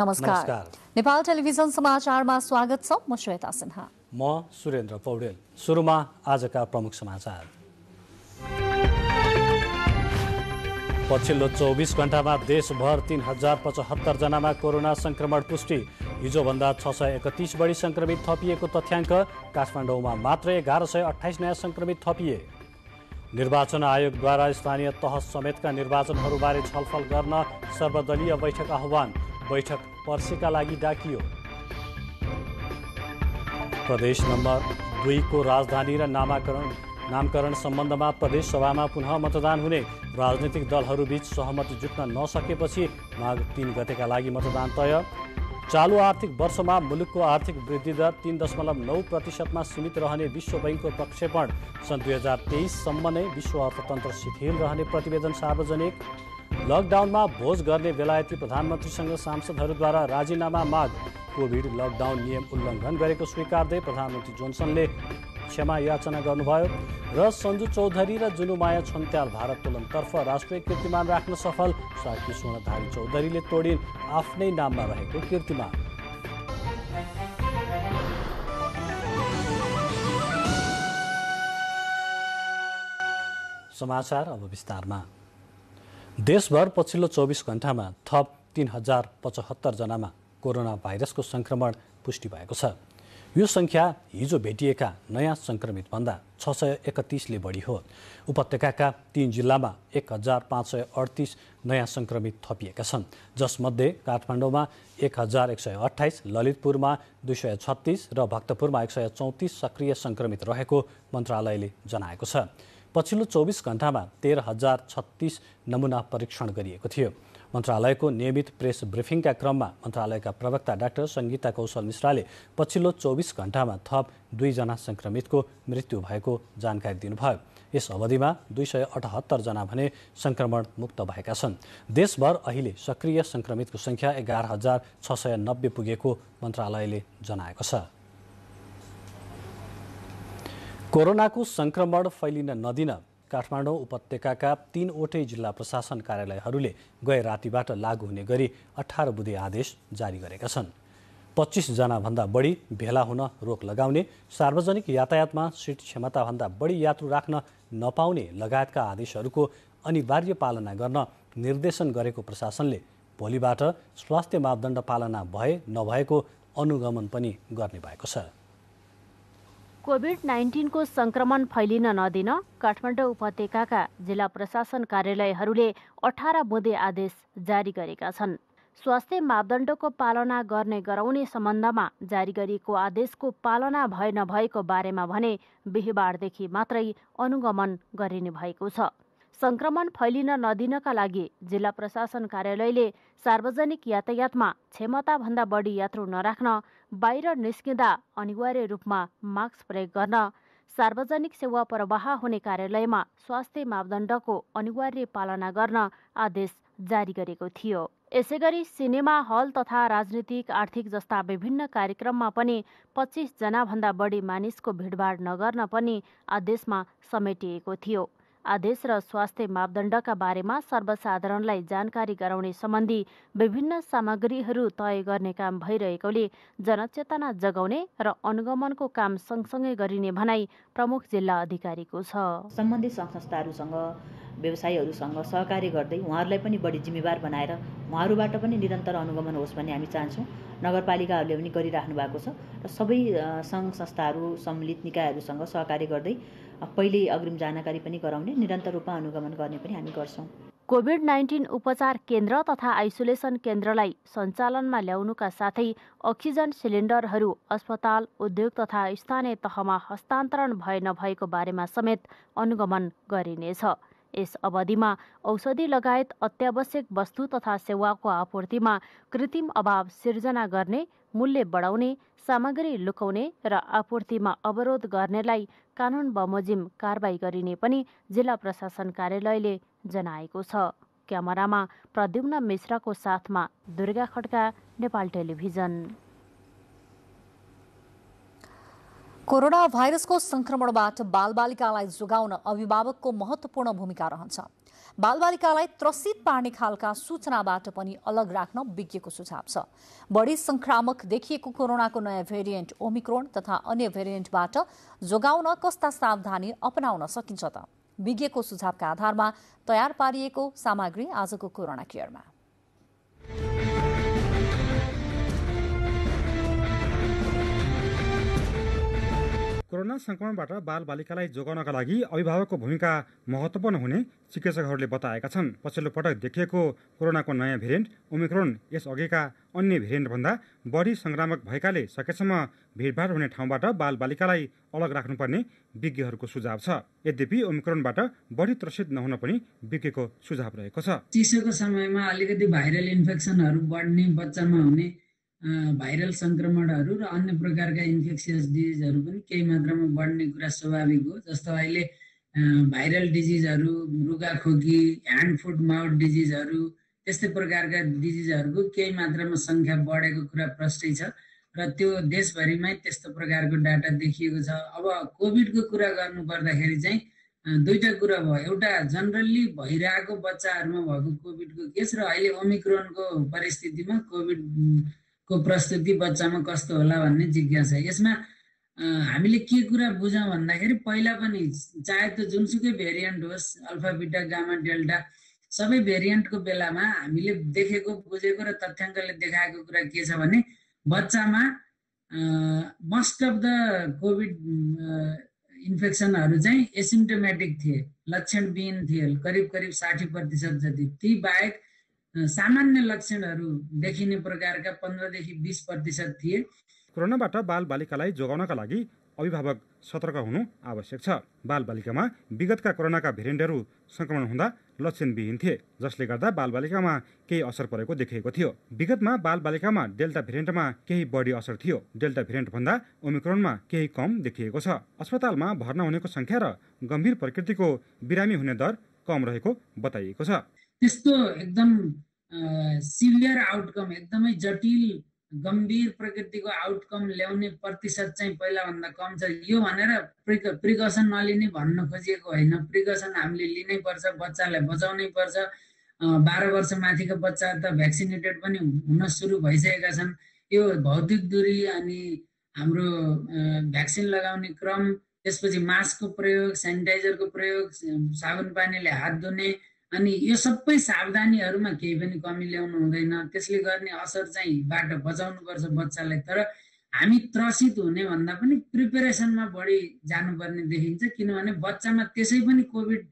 नमस्कार नेपाल टेलिभिजन समाचारमा स्वागत छ म श्वेता सिन्हा म सुरेन्द्र पौडेल सुरुमा आजका प्रमुख समाचार पछिल्लो चौबिस घण्टामा देशभर तिन हजार पचहत्तर जनामा कोरोना संक्रमण पुष्टि हिजोभन्दा छ सय एकतिस बढी संक्रमित थपिएको तथ्याङ्क काठमाडौँमा मात्र एघार सय अठाइस नयाँ संक्रमित थपिए निर्वाचन आयोगद्वारा स्थानीय तह समेतका निर्वाचनहरूबारे छलफल गर्न सर्वदलीय बैठक आह्वान बैठक पर्सेका लागि डाकियो प्रदेश नम्बर दुईको राजधानी र नामाकरण नामकरण सम्बन्धमा प्रदेश सभामा पुनः मतदान हुने राजनीतिक दलहरूबीच सहमति जुट्न नसकेपछि माघ तिन गतेका लागि मतदान तय चालु आर्थिक वर्षमा मुलुकको आर्थिक वृद्धि दर तिन दशमलव नौ प्रतिशतमा सीमित रहने विश्व बैङ्कको प्रक्षेपण सन् दुई हजार तेइससम्म नै विश्व अर्थतन्त्र शिथिल रहने प्रतिवेदन सार्वजनिक लकडाउनमा भोज गर्ने बेलायती प्रधानमन्त्रीसँग सांसदहरूद्वारा राजीनामा माग कोभिड लकडाउन नियम उल्लङ्घन गरेको स्वीकार्दै प्रधानमन्त्री जोन्सनले क्षमा याचना गर्नुभयो र सञ्जु चौधरी र जुनुमाया छन्त्याल भारोत्तोलनतर्फ राष्ट्रिय कीर्तिमान राख्न सफल साकी स्वर्णधारी चौधरीले तोडिन् आफ्नै नाममा रहेको कीर्तिमान समाचार अब विस्तारमा देशभर पछिल्लो चौबिस घण्टामा थप तिन हजार पचहत्तरजनामा कोरोना भाइरसको सङ्क्रमण पुष्टि भएको छ यो सङ्ख्या हिजो भेटिएका नयाँ सङ्क्रमितभन्दा छ सय एकतिसले बढी हो उपत्यकाका तिन जिल्लामा एक हजार पाँच सय अडतिस नयाँ सङ्क्रमित थपिएका छन् जसमध्ये काठमाडौँमा एक हजार एक सय अठाइस ललितपुरमा दुई सय छत्तिस र भक्तपुरमा एक सय चौतिस सक्रिय सङ्क्रमित रहेको मन्त्रालयले जनाएको छ पछिल्लो चौबिस घण्टामा तेह्र हजार छत्तिस नमुना परीक्षण गरिएको थियो मन्त्रालयको नियमित प्रेस ब्रिफिङका क्रममा मन्त्रालयका प्रवक्ता डाक्टर सङ्गीता कौशल मिश्राले पछिल्लो चौबिस घण्टामा थप दुईजना सङ्क्रमितको मृत्यु भएको जानकारी दिनुभयो यस अवधिमा दुई सय अठहत्तरजना भने सङ्क्रमण मुक्त भएका छन् देशभर अहिले सक्रिय सङ्क्रमितको सङ्ख्या एघार हजार छ सय नब्बे पुगेको मन्त्रालयले जनाएको छ कोरोनाको संक्रमण फैलिन नदिन काठमाडौँ उपत्यकाका तीनवटै जिल्ला प्रशासन कार्यालयहरूले गए रातिबाट लागू हुने गरी अठार बुधे आदेश जारी गरेका छन् पच्चिसजनाभन्दा बढी भेला हुन रोक लगाउने सार्वजनिक यातायातमा सिट क्षमताभन्दा बढी यात्रु राख्न नपाउने लगायतका आदेशहरूको अनिवार्य पालना गर्न निर्देशन गरेको प्रशासनले भोलिबाट स्वास्थ्य मापदण्ड पालना भए नभएको अनुगमन पनि गर्ने भएको छ कोभिड नाइन्टिनको सङ्क्रमण फैलिन नदिन काठमाडौँ उपत्यकाका जिल्ला प्रशासन कार्यालयहरूले अठार बुँदे आदेश जारी गरेका छन् स्वास्थ्य मापदण्डको पालना गर्ने गराउने सम्बन्धमा जारी गरिएको आदेशको पालना भए नभएको बारेमा भने बिहिबारदेखि मात्रै अनुगमन गरिने भएको छ संक्रमण फैलिन नदिनका लागि जिल्ला प्रशासन कार्यालयले सार्वजनिक यातायातमा क्षमताभन्दा बढी यात्रु नराख्न बाहिर निस्किँदा अनिवार्य रूपमा मास्क प्रयोग गर्न सार्वजनिक सेवा प्रवाह हुने कार्यालयमा स्वास्थ्य मापदण्डको अनिवार्य पालना गर्न आदेश जारी गरेको थियो यसै गरी सिनेमा हल तथा राजनीतिक आर्थिक जस्ता विभिन्न कार्यक्रममा पनि पच्चिसजनाभन्दा बढी मानिसको भिडभाड नगर्न पनि आदेशमा समेटिएको थियो आदेश र स्वास्थ्य मापदण्डका बारेमा सर्वसाधारणलाई जानकारी गराउने सम्बन्धी विभिन्न सामग्रीहरू तय गर्ने काम भइरहेकोले जनचेतना जगाउने र अनुगमनको काम सँगसँगै गरिने भनाई प्रमुख जिल्ला अधिकारीको छ सम्बन्धित संस्थाहरूसँग व्यवसायीहरूसँग सहकारी गर्दै उहाँहरूलाई पनि बढी जिम्मेवार बनाएर उहाँहरूबाट पनि निरन्तर अनुगमन होस् भन्ने हामी चाहन्छौँ नगरपालिकाहरूले पनि गरिराख्नु भएको छ र सबै सङ्घ संस्थाहरू सम्मिलित निकायहरूसँग सहकारी गर्दै पहिले अग्रिम जानकारी पनि गराउने निरन्तर रूपमा अनुगमन गर्ने पनि हामी गर्छौँ कोभिड नाइन्टिन उपचार केन्द्र तथा आइसोलेसन केन्द्रलाई सञ्चालनमा ल्याउनुका साथै अक्सिजन सिलिन्डरहरू अस्पताल उद्योग तथा स्थानीय तहमा हस्तान्तरण भए नभएको बारेमा समेत अनुगमन गरिनेछ यस अवधिमा औषधि लगायत अत्यावश्यक वस्तु तथा सेवाको आपूर्तिमा कृत्रिम अभाव सिर्जना गर्ने मूल्य बढाउने सामग्री लुकाउने र आपूर्तिमा अवरोध गर्नेलाई कानून बमोजिम कारवाही गरिने पनि जिल्ला प्रशासन कार्यालयले जनाएको छ क्यामरामा प्रद्युम्न मिश्राको साथमा दुर्गा खड्का नेपाल टेलिभिजन कोरोना भाइरसको सङ्क्रमणबाट बालबालिकालाई जोगाउन अभिभावकको महत्वपूर्ण भूमिका रहन्छ बालबालिकालाई त्रसित पार्ने खालका सूचनाबाट पनि अलग राख्न विज्ञको सुझाव छ बढी संक्रामक देखिएको कोरोनाको नयाँ भेरिएन्ट ओमिक्रोन तथा अन्य भेरिएन्टबाट जोगाउन कस्ता सावधानी अपनाउन सकिन्छ त विज्ञको सुझावका आधारमा तयार पारिएको सामग्री आजको कोरोना केयरमा कोरोना संक्रमणबाट बालिकालाई जोगाउनका लागि अभिभावकको भूमिका महत्त्वपूर्ण हुने चिकित्सकहरूले बताएका छन् पछिल्लो पटक देखिएको कोरोनाको नयाँ भेरिएन्ट ओमिक्रोन यस अघिका अन्य भेरिएन्टभन्दा बढी सङ्क्रामक भएकाले सकेसम्म भिडभाड हुने ठाउँबाट बाल बालिकालाई अलग राख्नुपर्ने विज्ञहरूको सुझाव छ यद्यपि ओमिक्रोनबाट बढी त्रसित नहुन पनि विज्ञको सुझाव रहेको छ चिसोको समयमा अलिकति भाइरल इन्फेक्सनहरू बढ्ने बच्चामा हुने भाइरल सङ्क्रमणहरू र अन्य प्रकारका इन्फेक्सियस डिजिजहरू पनि केही मात्रामा बढ्ने कुरा स्वाभाविक हो जस्तो अहिले भाइरल डिजिजहरू रुगाखोकी ह्यान्ड फुट माउथ डिजिजहरू त्यस्तै प्रकारका डिजिजहरूको केही मात्रामा सङ्ख्या बढेको कुरा प्रष्टै छ र त्यो देशभरिमै त्यस्तो प्रकारको डाटा देखिएको छ अब कोभिडको कुरा गर्नुपर्दाखेरि चाहिँ दुईवटा कुरा भयो एउटा जनरल्ली भइरहेको बच्चाहरूमा भएको कोभिडको केस र अहिले ओमिक्रोनको परिस्थितिमा कोभिड को प्रस्तुति बच्चामा कस्तो होला भन्ने जिज्ञासा यसमा हामीले के कुरा बुझौँ भन्दाखेरि पहिला पनि चाहे त्यो जुनसुकै भेरिएन्ट होस् अल्फाबिटा गामा डेल्टा सबै भेरिएन्टको बेलामा हामीले देखेको बुझेको र तथ्याङ्कले देखाएको कुरा के छ भने बच्चामा मोस्ट अफ द कोभिड इन्फेक्सनहरू चाहिँ एसिम्टोमेटिक थिए लक्षणविहीन थिए करिब करिब साठी प्रतिशत जति ती बाहेक सामान्य लक्षणहरू देखिने प्रकारका पन्ध्रदेखि बिस प्रतिशत थिए कोरोनाबाट बालबालिकालाई जोगाउनका लागि अभिभावक सतर्क हुनु आवश्यक छ बालबालिकामा विगतका कोरोनाका भेरिएन्टहरू संक्रमण हुँदा लक्षणविहीन थिए जसले गर्दा बाल बालिकामा केही असर परेको देखिएको थियो विगतमा बाल बालिकामा डेल्टा भेरिएन्टमा केही बढी असर थियो डेल्टा भेरिएन्ट भन्दा ओमिक्रोनमा केही कम देखिएको छ अस्पतालमा भर्ना हुनेको संख्या र गम्भीर प्रकृतिको बिरामी हुने दर कम रहेको बताइएको छ त्यस्तो एकदम सिभियर आउटकम एकदमै जटिल गम्भीर प्रकृतिको आउटकम ल्याउने प्रतिशत चाहिँ पहिलाभन्दा कम छ यो भनेर प्रिक प्रिकसन नलिने भन्न खोजिएको होइन प्रिकसन हामीले लिनै पर्छ बच्चालाई बचाउनै पर्छ बाह्र वर्ष माथिको बच्चा त भ्याक्सिनेटेड पनि हुन सुरु भइसकेका छन् यो भौतिक दूरी अनि हाम्रो भ्याक्सिन लगाउने क्रम त्यसपछि मास्कको प्रयोग सेनिटाइजरको प्रयोग साबुन पानीले हात धुने अनि यो सबै सावधानीहरूमा केही पनि कमी ल्याउनु हुँदैन त्यसले गर्ने असर चाहिँ बाट बचाउनुपर्छ बच्चालाई तर हामी त्रसित हुने भन्दा पनि प्रिपेरेसनमा बढी जानुपर्ने देखिन्छ किनभने बच्चामा त्यसै पनि कोभिड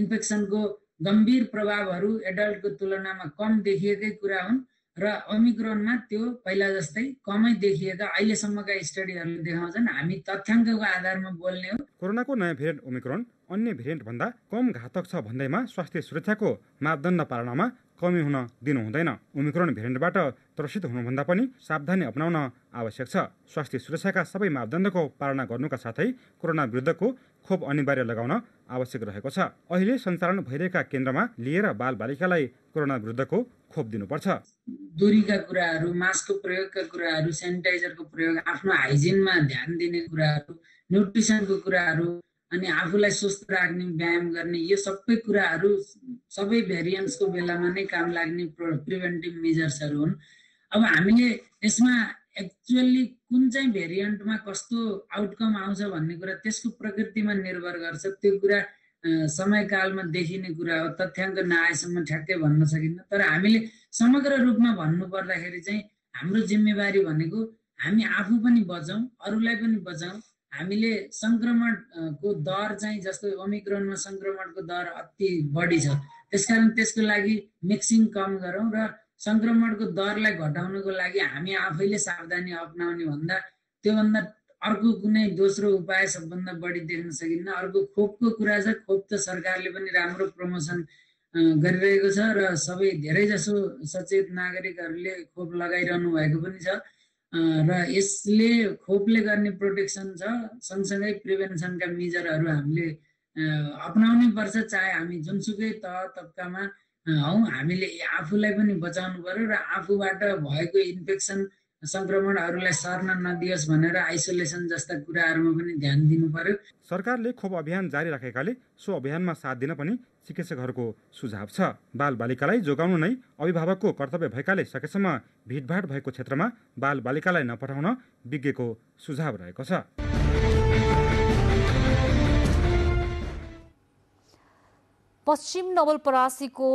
इन्फेक्सनको गम्भीर प्रभावहरू एडल्टको तुलनामा कम देखिएकै कुरा हुन् र ओमिक्रोनमा त्यो पहिला जस्तै कमै देखिएका अहिलेसम्मका स्टडीहरूले देखाउँछन् हामी तथ्याङ्कको आधारमा बोल्ने हो कोरोनाको नयाँ भेरिएन्ट ओमिक्रोन अन्य भेरिएन्टभन्दा कम घातक छ भन्दैमा स्वास्थ्य सुरक्षाको मापदण्ड पालनामा कमी हुन दिनु हुँदैन ओमिक्रोन भेरिएन्टबाट त्रसित हुनुभन्दा पनि सावधानी अप्नाउन आवश्यक छ स्वास्थ्य सुरक्षाका सबै मापदण्डको पालना गर्नुका साथै कोरोना विरुद्धको खोप अनिवार्य लगाउन आवश्यक रहेको छ अहिले सञ्चालन भइरहेका केन्द्रमा लिएर बालबालिकालाई कोरोना विरुद्धको खोप दिनुपर्छ दुरीका कुराहरू मास्कको प्रयोगका कुराहरू सेनिटाइजरको प्रयोग आफ्नो हाइजिनमा ध्यान दिने कुराहरू न्युट्रिसनको कुराहरू अनि आफूलाई स्वस्थ राख्ने व्यायाम गर्ने यो सबै कुराहरू सबै भेरिएन्ट्सको बेलामा नै काम लाग्ने प्रिभेन्टिभ मेजर्सहरू हुन् अब हामीले यसमा एक्चुअल्ली कुन चाहिँ भेरिएन्टमा कस्तो आउटकम आउँछ भन्ने कुरा त्यसको प्रकृतिमा निर्भर गर्छ त्यो कुरा समयकालमा देखिने कुरा हो तथ्याङ्क नआएसम्म ठ्याक्कै भन्न सकिन्न तर हामीले समग्र रूपमा भन्नुपर्दाखेरि चाहिँ हाम्रो जिम्मेवारी भनेको हामी आफू पनि बचाउँ अरूलाई पनि बचाउँ हामीले सङ्क्रमणको दर चाहिँ जस्तो ओमिक्रोनमा सङ्क्रमणको दर अति बढी छ त्यसकारण त्यसको लागि मिक्सिङ कम गरौँ र सङ्क्रमणको दरलाई घटाउनको लागि हामी आफैले सावधानी अप्नाउने भन्दा त्योभन्दा अर्को कुनै दोस्रो उपाय सबभन्दा बढी देख्न सकिन्न अर्को खोपको कुरा छ खोप त सरकारले पनि राम्रो प्रमोसन गरिरहेको छ र सबै धेरैजसो सचेत नागरिकहरूले खोप लगाइरहनु भएको पनि छ र यसले खोपले गर्ने प्रोटेक्सन छ सँगसँगै प्रिभेन्सनका मेजरहरू हामीले अप्नाउनै पर्छ चाहे हामी जुनसुकै तह तब्कामा हौ हामीले आफूलाई पनि बचाउनु पऱ्यो र आफूबाट भएको इन्फेक्सन सङ्क्रमणहरूलाई सर्न नदियोस् भनेर आइसोलेसन जस्ता कुराहरूमा पनि ध्यान दिनु पर्यो सरकारले खोप अभियान जारी राखेकाले सो अभियानमा साथ दिन पनि चिकित्सकहरूको सुझाव छ बालबालिकालाई जोगाउनु नै अभिभावकको कर्तव्य भएकाले सकेसम्म भिडभाड भएको क्षेत्रमा बालबालिकालाई नपठाउन विज्ञको सुझाव रहेको छ पश्चिम नवलपरासीको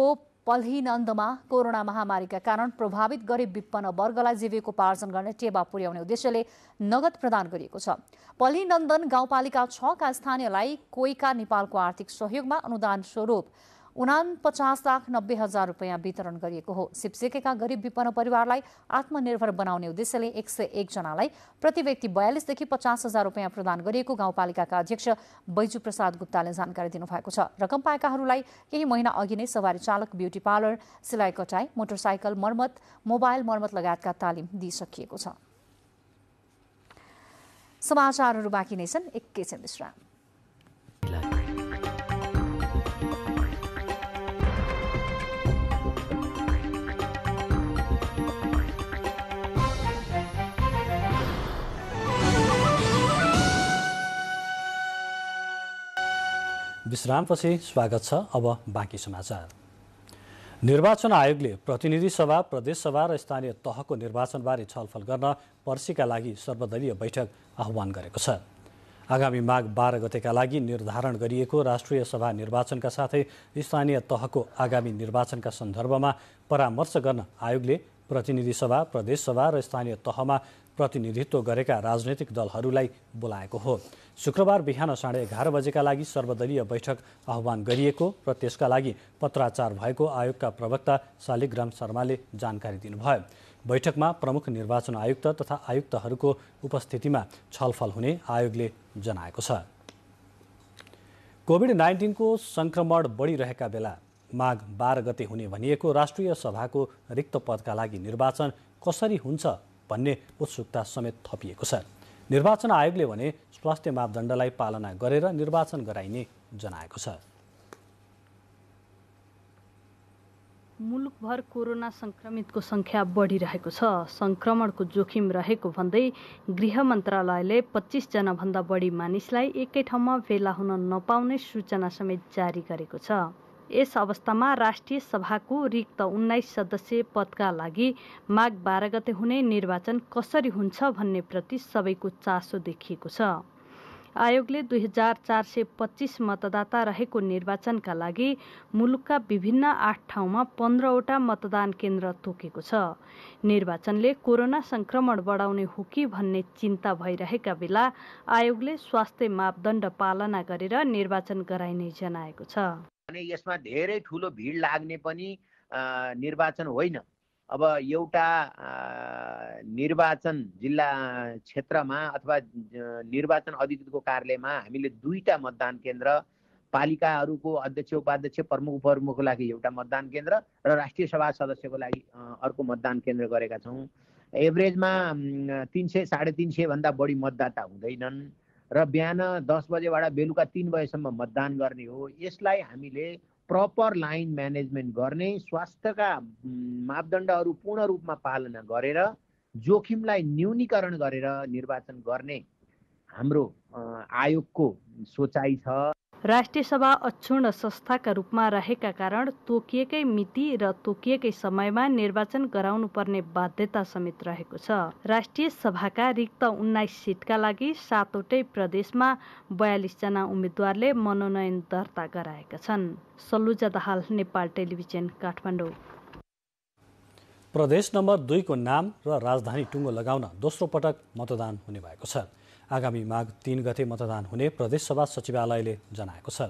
पल्हीनन्दमा कोरोना महामारीका कारण प्रभावित गरिब विपन्न वर्गलाई जीविकोपार्जन गर्ने टेवा पुर्याउने उद्देश्यले नगद प्रदान गरिएको छ पल्हीनन्दन गाउँपालिका छका स्थानीयलाई कोइका नेपालको आर्थिक सहयोगमा अनुदान स्वरूप उना पचास लाख नब्बे हजार रुपियाँ वितरण गरिएको हो सिपसेकेका गरिब विपन्न परिवारलाई आत्मनिर्भर बनाउने उद्देश्यले एक सय एकजनालाई प्रति व्यक्ति बयालिसदेखि पचास हजार रुपियाँ प्रदान गरिएको गाउँपालिकाका अध्यक्ष बैजु प्रसाद गुप्ताले जानकारी दिनुभएको छ रकम पाएकाहरूलाई केही महिना अघि नै सवारी चालक ब्युटी पार्लर सिलाइ कटाई मोटरसाइकल मर्मत मोबाइल मर्मत लगायतका तालिम दिइसकिएको छ समाचारहरू बाँकी नै छन् एकैछिन विश्राम विश्रामपछि स्वागत छ अब बाँकी समाचार निर्वाचन आयोगले प्रतिनिधि सभा प्रदेश सभा र स्थानीय तहको निर्वाचनबारे छलफल गर्न पर्सिका लागि सर्वदलीय बैठक आह्वान गरेको छ आगामी माघ बाह्र गतेका लागि निर्धारण गरिएको राष्ट्रिय सभा निर्वाचनका साथै स्थानीय तहको आगामी निर्वाचनका सन्दर्भमा परामर्श गर्न आयोगले प्रतिनिधि सभा प्रदेश सभा र स्थानीय तहमा प्रतिनिधित्व गरेका राजनैतिक दलहरूलाई बोलाएको हो शुक्रबार बिहान साढे एघार बजेका लागि सर्वदलीय बैठक आह्वान गरिएको र त्यसका लागि पत्राचार भएको आयोगका प्रवक्ता शालिग्राम शर्माले जानकारी दिनुभयो बैठकमा प्रमुख निर्वाचन आयुक्त तथा आयुक्तहरूको उपस्थितिमा छलफल हुने आयोगले जनाएको छ कोभिड नाइन्टिनको सङ्क्रमण बढिरहेका बेला माघ बाह्र गते हुने भनिएको राष्ट्रिय सभाको रिक्त पदका लागि निर्वाचन कसरी हुन्छ भन्ने उत्सुकता समेत थपिएको छ निर्वाचन आयोगले भने स्वास्थ्य मापदण्डलाई पालना गरेर निर्वाचन गराइने जनाएको छ मुलुकभर कोरोना सङ्क्रमितको सङ्ख्या बढिरहेको छ सङ्क्रमणको जोखिम रहेको भन्दै गृह मन्त्रालयले पच्चिसजनाभन्दा बढी मानिसलाई एकै ठाउँमा भेला हुन नपाउने सूचना समेत जारी गरेको छ यस अवस्थामा राष्ट्रिय सभाको रिक्त उन्नाइस सदस्य पदका लागि माघ बाह्र गते हुने निर्वाचन कसरी हुन्छ भन्ने प्रति सबैको चासो देखिएको छ आयोगले दुई हजार चार सय पच्चिस मतदाता रहेको निर्वाचनका लागि मुलुकका विभिन्न आठ ठाउँमा पन्ध्रवटा मतदान केन्द्र तोकेको छ निर्वाचनले कोरोना सङ्क्रमण बढाउने हो कि भन्ने चिन्ता भइरहेका बेला आयोगले स्वास्थ्य मापदण्ड पालना गरेर निर्वाचन गराइने जनाएको छ भने यसमा धेरै ठुलो भिड लाग्ने पनि निर्वाचन होइन अब एउटा निर्वाचन जिल्ला क्षेत्रमा अथवा निर्वाचन अधिकृतको कार्यालयमा हामीले दुईवटा मतदान केन्द्र पालिकाहरूको अध्यक्ष उपाध्यक्ष प्रमुख उपप्रमुखको लागि एउटा मतदान केन्द्र र राष्ट्रिय सभा सदस्यको लागि अर्को मतदान केन्द्र गरेका छौँ एभरेजमा तिन सय साढे तिन सयभन्दा बढी मतदाता हुँदैनन् र बिहान दस बजेबाट बेलुका तिन बजेसम्म मतदान गर्ने हो यसलाई हामीले प्रपर लाइन म्यानेजमेन्ट गर्ने स्वास्थ्यका मापदण्डहरू पूर्ण रूपमा पालना गरेर जोखिमलाई न्यूनीकरण गरेर निर्वाचन गर्ने हाम्रो आयोगको सोचाइ छ राष्ट्रिय सभा अक्षुर्ण संस्थाका रूपमा रहेका कारण तोकिएकै मिति र तोकिएकै समयमा निर्वाचन गराउनुपर्ने बाध्यता समेत रहेको छ राष्ट्रिय सभाका रिक्त उन्नाइस सिटका लागि सातवटै प्रदेशमा बयालिसजना उम्मेद्वारले मनोनयन दर्ता गराएका छन् सलुजा दाहाल नेपाल टेलिभिजन काठमाडौँ प्रदेश नम्बर दुईको नाम र राजधानी टुङ्गो लगाउन दोस्रो पटक मतदान हुने भएको छ आगामी माघ तिन गते मतदान हुने प्रदेशसभा सचिवालयले जनाएको छ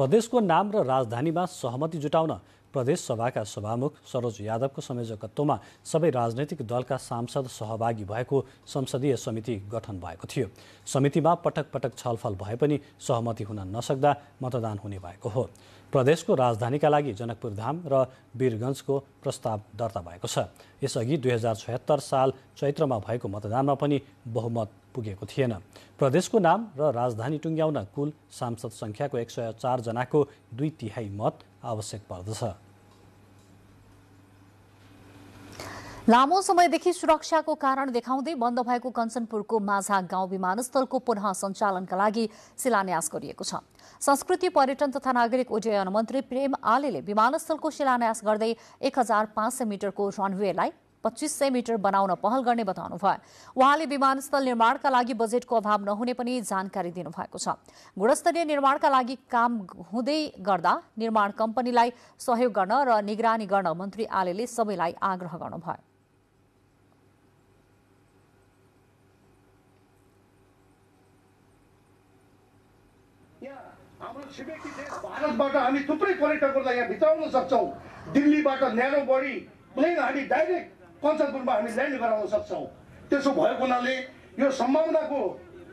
प्रदेशको नाम र राजधानीमा सहमति जुटाउन प्रदेश सभाका सभामुख सरोज यादवको संयोजकत्वमा सबै राजनैतिक दलका सांसद सहभागी भएको संसदीय समिति गठन भएको थियो समितिमा पटक पटक छलफल भए पनि सहमति हुन नसक्दा मतदान हुने भएको हो प्रदेशको राजधानीका लागि जनकपुरधाम र वीरगञ्जको प्रस्ताव दर्ता भएको छ यसअघि दुई हजार छयत्तर साल चैत्रमा भएको मतदानमा पनि बहुमत पुगेको थिएन प्रदेशको नाम र राजधानी टुङ्ग्याउन कुल सांसद सङ्ख्याको एक सय चारजनाको दुई तिहाई मत आवश्यक पर्दछ लामो समयदेखि सुरक्षाको कारण देखाउँदै बन्द भएको कञ्चनपुरको माझा गाउँ विमानस्थलको पुनः सञ्चालनका लागि शिलान्यास गरिएको छ संस्कृति पर्यटन तथा नागरिक उड्डयन मन्त्री प्रेम आलेले विमानस्थलको शिलान्यास गर्दै एक हजार पाँच सय मिटरको रनवेलाई पच्चिस सय मिटर बनाउन पहल गर्ने बताउनुभयो उहाँले विमानस्थल निर्माणका लागि बजेटको अभाव नहुने पनि जानकारी दिनुभएको छ गुणस्तरीय निर्माणका लागि काम हुँदै गर्दा निर्माण कम्पनीलाई सहयोग गर्न र निगरानी गर्न मन्त्री आलेले सबैलाई आग्रह गर्नुभयो हाम्रो छिमेकी देश भारतबाट हामी थुप्रै पर्यटकहरूलाई यहाँ भित्राउन सक्छौँ दिल्लीबाट न्यानो बडी प्लेन हामी डाइरेक्ट कञ्चनपुरमा हामी ल्यान्ड गराउन सक्छौँ त्यसो भएको हुनाले यो सम्भावनाको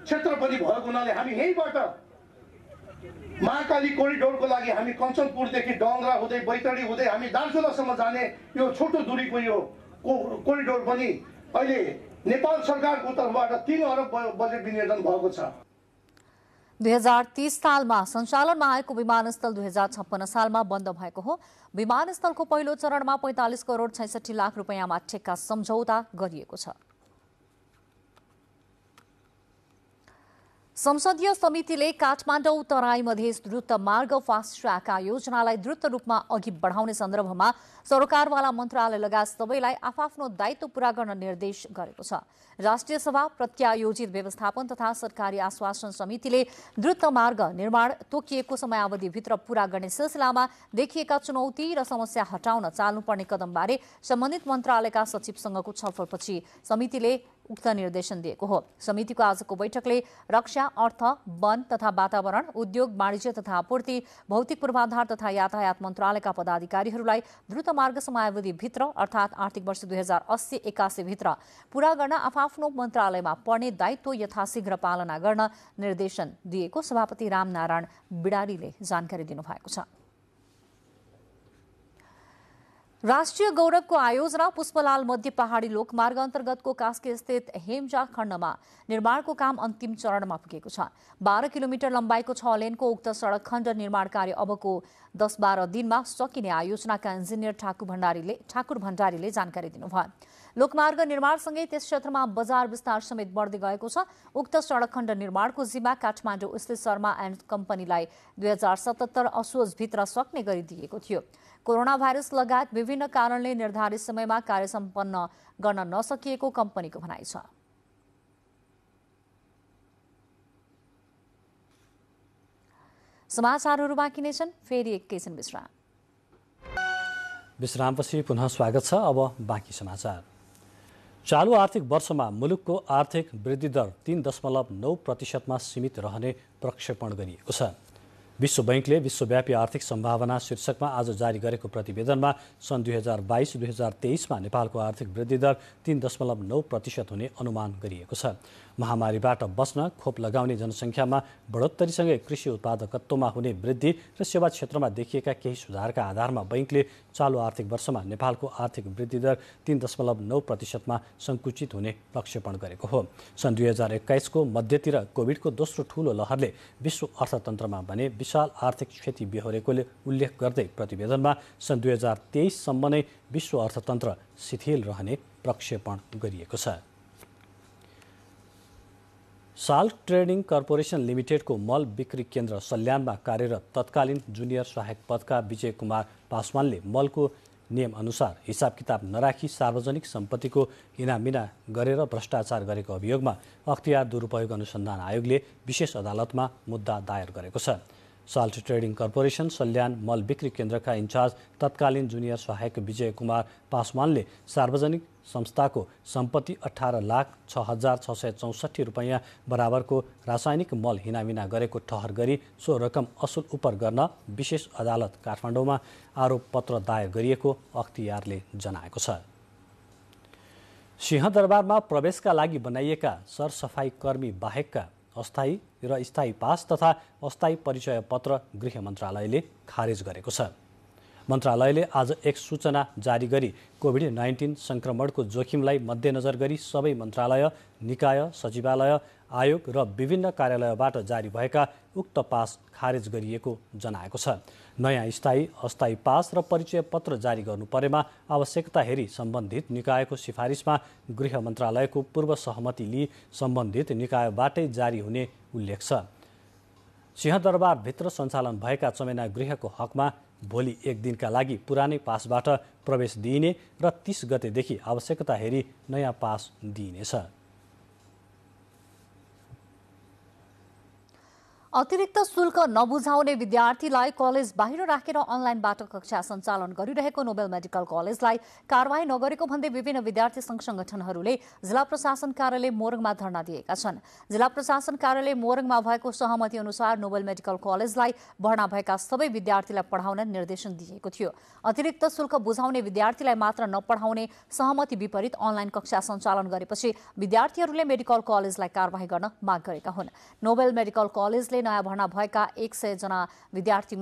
क्षेत्र पनि भएको हुनाले हामी यहीँबाट महाकाली कोरिडोरको लागि हामी कञ्चनपुरदेखि डङ्ग्रा हुँदै बैतडी हुँदै हामी दार्जुलासम्म जाने यो छोटो दुरीको यो कोरिडोर पनि अहिले नेपाल सरकारको तर्फबाट तिन अरब बजेट विनियोजन भएको छ दुई हजार तीस सालमा सञ्चालनमा आएको विमानस्थल दुई हजार छप्पन्न सालमा बन्द भएको हो विमानस्थलको पहिलो चरणमा पैँतालिस करोड छैसठी लाख रुपियाँमा ठेक्का सम्झौता गरिएको छ संसदीय समितिले काठमाडौँ तराई मधेस द्रुत मार्ग फास्ट ट्र्याकका योजनालाई द्रुत रूपमा अघि बढाउने सन्दर्भमा सरकारवाला मन्त्रालय लगायत सबैलाई आफ्नो दायित्व पूरा गर्न निर्देश गरेको छ राष्ट्रिय सभा प्रत्यायोजित व्यवस्थापन तथा सरकारी आश्वासन समितिले द्रुत मार्ग निर्माण तोकिएको समयावधिभित्र पूरा गर्ने सिलसिलामा देखिएका चुनौती र समस्या हटाउन चाल्नुपर्ने कदमबारे सम्बन्धित मन्त्रालयका सचिवसँगको छलफलपछि समितिले उक्त निर्देशन दिएको हो समितिको आजको बैठकले रक्षा अर्थ वन तथा वातावरण उद्योग वाणिज्य तथा आपूर्ति भौतिक पूर्वाधार तथा यातायात मन्त्रालयका पदाधिकारीहरूलाई द्रुत मार्ग समयावधिभित्र अर्थात् आर्थिक वर्ष दुई हजार अस्सी एकासीभित्र पूरा गर्न आफआफ्नो मन्त्रालयमा पर्ने दायित्व यथाशीघ्र पालना गर्न निर्देशन दिएको सभापति रामनारायण बिडारीले जानकारी दिनुभएको छ राष्ट्रिय गौरवको आयोजना पुष्पलाल मध्य पहाडी लोकमार्ग अन्तर्गतको कास्के स्थित हेमजा खण्डमा निर्माणको काम अन्तिम चरणमा पुगेको छ बाह्र किलोमिटर लम्बाइको छ लेनको उक्त सडक खण्ड निर्माण कार्य अबको दस बाह्र दिनमा सकिने आयोजनाका इन्जिनियर ठाकुर भण्डारीले ठाकुर भण्डारीले जानकारी दिनुभयो लोकमार्ग निर्माणसँगै त्यस क्षेत्रमा बजार विस्तार समेत बढ्दै गएको छ उक्त सडक खण्ड निर्माणको जिम्मा काठमाडौँ स्थित शर्मा एन्ड कम्पनीलाई दुई हजार सतहत्तर असोजभित्र सक्ने गरी दिएको थियो कोरोना भाइरस लगायत विभिन्न कारणले निर्धारित समयमा कार्य सम्पन्न गर्न नसकिएको कम्पनीको भनाइ छ समाचारहरू बाँकी नै छन् विश्राम विश्रामपछि पुनः स्वागत छ अब बाँकी समाचार चालु आर्थिक वर्षमा मुलुकको आर्थिक वृद्धि दर तिन दशमलव नौ प्रतिशतमा सीमित रहने प्रक्षेपण गरिएको छ विश्व बैङ्कले विश्वव्यापी आर्थिक सम्भावना शीर्षकमा आज जारी गरेको प्रतिवेदनमा सन् दुई हजार बाइस दुई हजार तेइसमा नेपालको आर्थिक वृद्धि दर तिन दशमलव नौ प्रतिशत हुने अनुमान गरिएको छ महामारीबाट बस्न खोप लगाउने जनसङ्ख्यामा बढोत्तरीसँगै कृषि उत्पादकत्वमा हुने वृद्धि र सेवा क्षेत्रमा देखिएका केही सुधारका आधारमा बैङ्कले चालु आर्थिक वर्षमा नेपालको आर्थिक वृद्धि दर तिन दशमलव नौ प्रतिशतमा सङ्कुचित हुने प्रक्षेपण गरेको हो सन् दुई हजार एक्काइसको मध्यतिर कोभिडको दोस्रो ठूलो लहरले विश्व अर्थतन्त्रमा भने विशाल आर्थिक क्षति बिहोरेकोले उल्लेख गर्दै प्रतिवेदनमा सन् दुई हजार तेइससम्म नै विश्व अर्थतन्त्र शिथिल रहने प्रक्षेपण गरिएको छ साल्क ट्रेडिङ कर्पोरेसन लिमिटेडको मल बिक्री केन्द्र सल्यानमा कार्यरत तत्कालीन जुनियर सहायक पदका विजय कुमार पासवानले मलको नियमअनुसार हिसाब किताब नराखी सार्वजनिक सम्पत्तिको इनामिना गरेर भ्रष्टाचार गरेको अभियोगमा अख्तियार दुरुपयोग अनुसन्धान आयोगले विशेष अदालतमा मुद्दा दायर गरेको छ साल्ट ट्रेडिङ कर्पोरेसन सल्यान मल बिक्री केन्द्रका इन्चार्ज तत्कालीन जुनियर सहायक विजय कुमार पासवानले सार्वजनिक संस्थाको सम्पत्ति अठार लाख छ हजार छ सय चौसठी रुपियाँ बराबरको रासायनिक मल हिनामिना गरेको ठहर गरी सो रकम असुल उपर गर्न विशेष अदालत काठमाडौँमा आरोप पत्र दायर गरिएको अख्तियारले जनाएको छ सिंहदरबारमा प्रवेशका लागि बनाइएका सरसफाई कर्मी बाहेकका अस्थायी र स्थायी पास तथा अस्थायी परिचय पत्र गृह मन्त्रालयले खारेज गरेको छ मन्त्रालयले आज एक सूचना जारी गरी कोभिड नाइन्टिन सङ्क्रमणको जोखिमलाई मध्यनजर गरी सबै मन्त्रालय निकाय सचिवालय आयोग र विभिन्न कार्यालयबाट जारी भएका उक्त पास खारेज गरिएको जनाएको छ नयाँ स्थायी अस्थायी पास र परिचय पत्र जारी गर्नु परेमा आवश्यकता हेरी सम्बन्धित निकायको सिफारिसमा गृह मन्त्रालयको पूर्व सहमति लिई सम्बन्धित निकायबाटै जारी हुने उल्लेख छ सिंहदरबारभित्र सञ्चालन भएका चमेना गृहको हकमा भोलि एक दिनका लागि पुरानै पासबाट प्रवेश दिइने र तिस गतेदेखि आवश्यकता हेरी नयाँ पास दिइनेछ अतिरिक्त शुल्क नबुझाउने विद्यार्थीलाई कलेज बाहिर राखेर अनलाइनबाट कक्षा सञ्चालन गरिरहेको नोबेल मेडिकल कलेजलाई कारवाही नगरेको भन्दै विभिन्न विद्यार्थी संघ संगठनहरूले जिल्ला प्रशासन कार्यालय मोरङमा धरना दिएका छन् जिल्ला प्रशासन कार्यालय मोरङमा भएको सहमति अनुसार नोबेल मेडिकल कलेजलाई भर्ना भएका सबै विद्यार्थीलाई पढाउन निर्देशन दिएको थियो अतिरिक्त शुल्क बुझाउने विद्यार्थीलाई मात्र नपढाउने सहमति विपरीत अनलाइन कक्षा सञ्चालन गरेपछि विद्यार्थीहरूले मेडिकल कलेजलाई कारवाही गर्न माग गरेका हुन् नोबेल मेडिकल कलेजले साथै नयाँ भर्ना भएका एक सयजना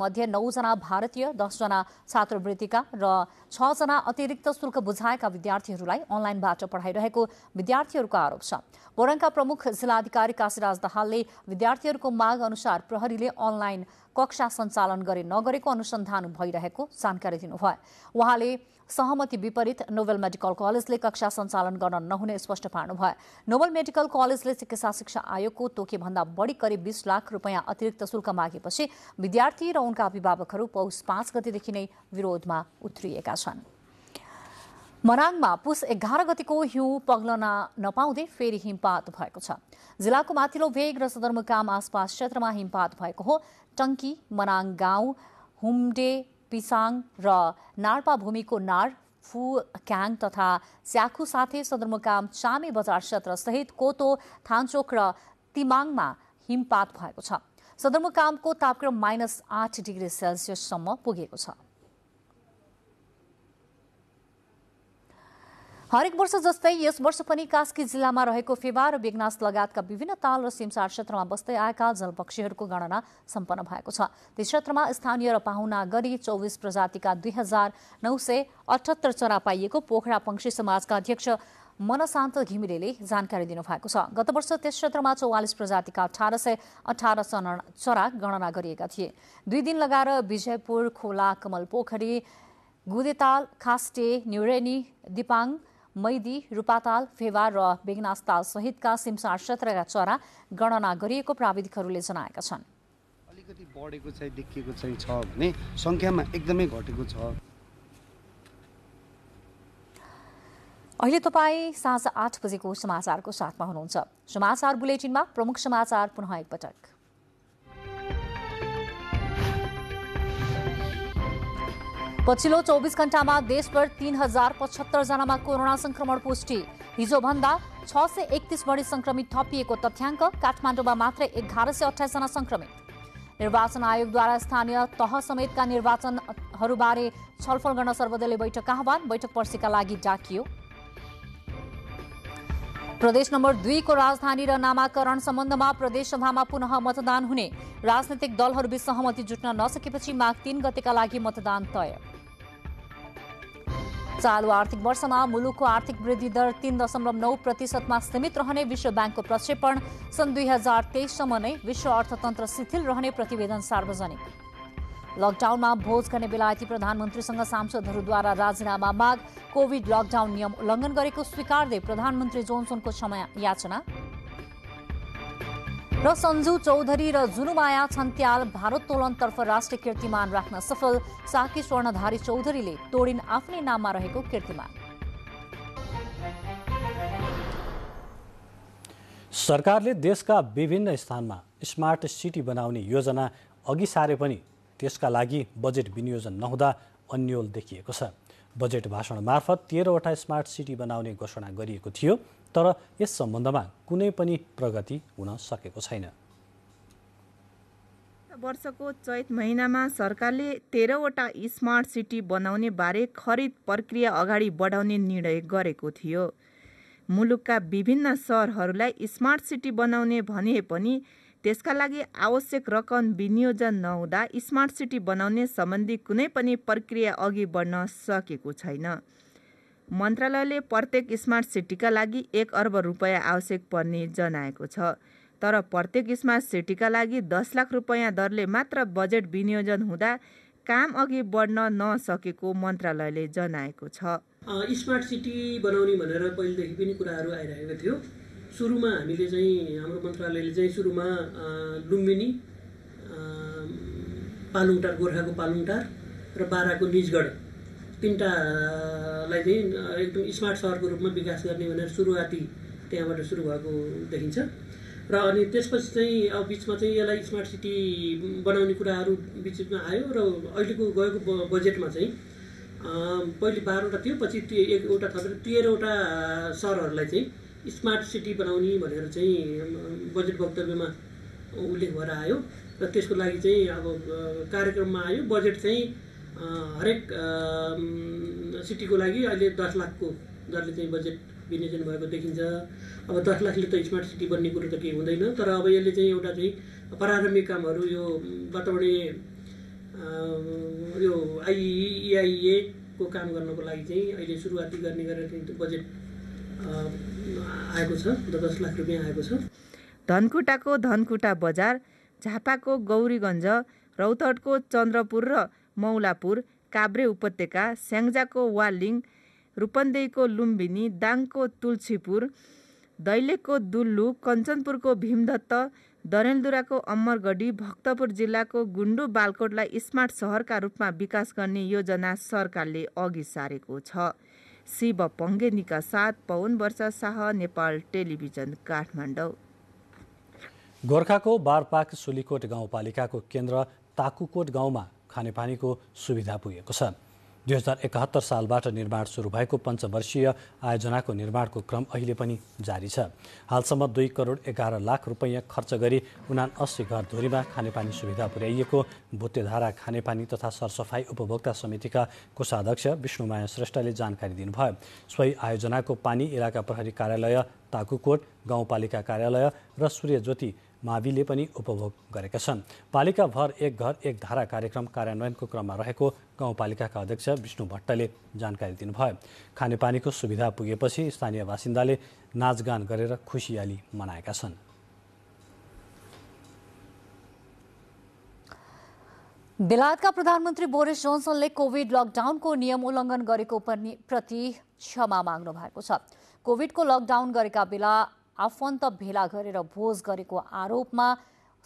मध्ये नौजना भारतीय दसजना छात्रवृत्तिका र छजना अतिरिक्त शुल्क बुझाएका विद्यार्थीहरूलाई अनलाइनबाट पढाइरहेको विद्यार्थीहरूको आरोप छ मोरङका प्रमुख जिल्लाधिकारी काशीराज दाहालले विद्यार्थीहरूको माग अनुसार प्रहरीले अनलाइन कक्षा सञ्चालन गरे नगरेको अनुसन्धान भइरहेको जानकारी दिनुभयो उहाँले सहमति विपरीत नोबेल मेडिकल कलेजले कक्षा सञ्चालन गर्न नहुने स्पष्ट पार्नुभयो नोबेल मेडिकल कलेजले चिकित्सा शिक्षा आयोगको तोकेभन्दा बढी करिब बीस लाख रुपियाँ अतिरिक्त शुल्क मागेपछि विद्यार्थी र उनका अभिभावकहरू पौष पाँच गतिदेखि नै विरोधमा उत्रिएका छन् मनाङमा पुस एघार गतिको हिउँ पग्लन नपाउँदै फेरि हिमपात भएको छ जिल्लाको माथिल्लो भेग र सदरमुकाम आसपास क्षेत्रमा हिमपात भएको हो टङ्की मनाङ गाउँ हुम्डे पिसाङ र नार्पा भूमिको नार फु क्याङ तथा स्याखु साथै सदरमुकाम चामे बजार क्षेत्र सहित कोतो थाङचोक र तिमाङमा हिमपात भएको छ सदरमुकामको तापक्रम माइनस आठ डिग्री सेल्सियससम्म पुगेको छ हरेक वर्ष जस्तै यस वर्ष पनि कास्की जिल्लामा रहेको फेवा र बेगनास लगायतका विभिन्न ताल र सिमसार क्षेत्रमा बस्दै आएका जलपक्षीहरूको गणना सम्पन्न भएको छ त्यस क्षेत्रमा स्थानीय र पाहुना गरी चौबिस प्रजातिका दुई हजार नौ सय अठहत्तर चरा पाइएको पोखरा पंक्षी समाजका अध्यक्ष मनशान्त घिमिरेले जानकारी दिनुभएको छ गत वर्ष त्यस क्षेत्रमा चौवालिस प्रजातिका अठार सय अठार चरा गणना गरिएका थिए दुई दिन लगाएर विजयपुर खोला कमल पोखरी गुदेताल खास्टे न्युरेनी दिपाङ मैदी रूपाताल फेवार र बेगनास्ताल सहितका सिमसार क्षेत्रका चरा गणना गरिएको प्राविधिकहरूले जनाएका छन् अलिकति बढेको चाहिँ देखिएको चाहिँ छ भने संख्यामा एकदमै घटेको छ अहिले तपाईँ साँझ आठ बजेको समाचारको साथमा हुनुहुन्छ समाचार बुलेटिनमा प्रमुख समाचार पुनः एकपटक पछिल्लो चौबिस घण्टामा देशभर तीन हजार पचहत्तरजनामा कोरोना संक्रमण पुष्टि हिजोभन्दा छ सय एकतिस बढी संक्रमित थपिएको तथ्याङ्क काठमाडौँमा मात्रै एघार सय अठाइसजना संक्रमित निर्वाचन आयोगद्वारा स्थानीय तह समेतका निर्वाचनहरूबारे छलफल गर्न सर्वदलीय बैठक आह्वान बैठक पर्सीका लागि डाकियो प्रदेश नम्बर दुईको राजधानी र नामाकरण सम्बन्धमा प्रदेशसभामा पुनः मतदान हुने राजनैतिक दलहरूबीच सहमति जुट्न नसकेपछि माघ तीन गतेका लागि मतदान तय चालु आर्थिक वर्षमा मुलुकको आर्थिक वृद्धि दर तीन दशमलव नौ प्रतिशतमा सीमित रहने विश्व ब्याङ्कको प्रक्षेपण सन् दुई हजार तेइससम्म नै विश्व अर्थतन्त्र शिथिल रहने प्रतिवेदन सार्वजनिक लकडाउनमा भोज गर्ने बेलायती प्रधानमन्त्रीसँग सांसदहरूद्वारा राजीनामा माग कोविड लकडाउन नियम उल्लङ्घन गरेको स्वीकार्दै प्रधानमन्त्री जोन्सनको क्षमा याचना र सञ्जु चौधरी र जुनुमाया छन्त्याल भारोत्तोलनतर्फ राष्ट्रिय कीर्तिमान राख्न सफल साकी स्वर्णधारी चौधरीले तोडिन आफ्नै नाममा रहेको कीर्तिमान सरकारले देशका विभिन्न स्थानमा स्मार्ट सिटी बनाउने योजना अघि सारे पनि त्यसका लागि बजेट विनियोजन नहुँदा अन्यल देखिएको छ बजेट भाषण मार्फत तेह्रवटा स्मार्ट सिटी बनाउने घोषणा गरिएको थियो तर यस सम्बन्धमा कुनै पनि प्रगति हुन सकेको छैन वर्षको चैत महिनामा सरकारले तेह्रवटा स्मार्ट सिटी बनाउने बारे खरिद प्रक्रिया अगाडि बढाउने निर्णय गरेको थियो मुलुकका विभिन्न सहरहरूलाई स्मार्ट सिटी बनाउने भने पनि त्यसका लागि आवश्यक रकम विनियोजन नहुँदा स्मार्ट सिटी बनाउने सम्बन्धी कुनै पनि प्रक्रिया अघि बढ्न सकेको छैन मन्त्रालयले प्रत्येक स्मार्ट सिटीका लागि एक अर्ब रुपियाँ आवश्यक पर्ने जनाएको छ तर प्रत्येक स्मार्ट सिटीका लागि दस लाख रुपियाँ दरले मात्र बजेट विनियोजन हुँदा काम अघि बढ्न नसकेको मन्त्रालयले जनाएको छ स्मार्ट सिटी बनाउने भनेर पहिलेदेखि पनि कुराहरू आइरहेको थियो सुरुमा हामीले चाहिँ हाम्रो मन्त्रालयले चाहिँ सुरुमा लुम्बिनी पालुङटार गोर्खाको पालुङटार र बाराको निजगढ तिनवटालाई चाहिँ एकदम स्मार्ट सहरको रूपमा विकास गर्ने भनेर सुरुवाती त्यहाँबाट सुरु भएको देखिन्छ र अनि त्यसपछि चाहिँ अब बिचमा चाहिँ यसलाई स्मार्ट सिटी बनाउने कुराहरू बिचमा आयो र अहिलेको गएको बजेटमा चाहिँ पहिले बाह्रवटा थियो पछि एक एउटा थपेर तेह्रवटा सहरहरूलाई चाहिँ स्मार्ट सिटी बनाउने भनेर चाहिँ बजेट वक्तव्यमा उल्लेख भएर आयो र त्यसको लागि चाहिँ अब कार्यक्रममा आयो बजेट चाहिँ हरेक सिटीको लागि अहिले दस लाखको दरले चाहिँ बजेट विनियोजन भएको देखिन्छ अब दस लाखले त स्मार्ट सिटी बन्ने कुरो त केही हुँदैन तर अब यसले चाहिँ एउटा चाहिँ प्रारम्भिक कामहरू यो वातावरणीय यो e को काम गर्नको लागि चाहिँ अहिले सुरुवाती गर्ने गरेर चाहिँ बजेट आएको छ दस लाख रुपियाँ आएको छ धनकुटाको धनकुटा बजार झापाको गौरीगञ्ज रौतडको चन्द्रपुर र मौलापुर काभ्रे उपत्यका स्याङ्जाको वालिङ रूपन्देहीको लुम्बिनी दाङको तुल्सीपुर दैलेखको दुल्लु कञ्चनपुरको भीमदत्त दरेन्दुराको अमरगढी भक्तपुर जिल्लाको गुन्डु बालकोटलाई स्मार्ट सहरका रूपमा विकास गर्ने योजना सरकारले अघि सारेको छ शिव पङ्गेनीका साथ पवन वर्ष शाह नेपाल टेलिभिजन काठमाडौँ गोर्खाको बारपाक सुलीकोट गाउँपालिकाको केन्द्र ताकुकोट गाउँमा खानेपानीको सुविधा पुगेको छ दुई हजार एकात्तर सालबाट निर्माण सुरु भएको पञ्चवर्षीय आयोजनाको निर्माणको क्रम अहिले पनि जारी छ हालसम्म दुई करोड एघार लाख रुपैयाँ खर्च गरी उना अस्सी घर धुरीमा खानेपानी सुविधा पुर्याइएको भुत्तेधारा खानेपानी तथा सरसफाई उपभोक्ता समितिका कोषाध्यक्ष विष्णुमाया श्रेष्ठले जानकारी दिनुभयो सोही आयोजनाको पानी इलाका प्रहरी कार्यालय ताकुकोट गाउँपालिका कार्यालय र सूर्यज्योति माविले पनि उपभोग गरेका छन् पालिकाभर एक घर एक धारा कार्यक्रम कार्यान्वयनको क्रममा रहेको गाउँपालिकाका अध्यक्ष विष्णु भट्टले जानकारी दिनुभयो खानेपानीको सुविधा पुगेपछि स्थानीय बासिन्दाले नाचगान गरेर खुसियाली मनाएका छन् बेलायतका प्रधानमन्त्री बोरिस जोन्सनले कोभिड लकडाउनको नियम उल्लङ्घन गरेको प्रति क्षमा माग्नु भएको छ कोभिडको लकडाउन गरेका बेला आफन्त भेला गरेर भोज गरेको आरोपमा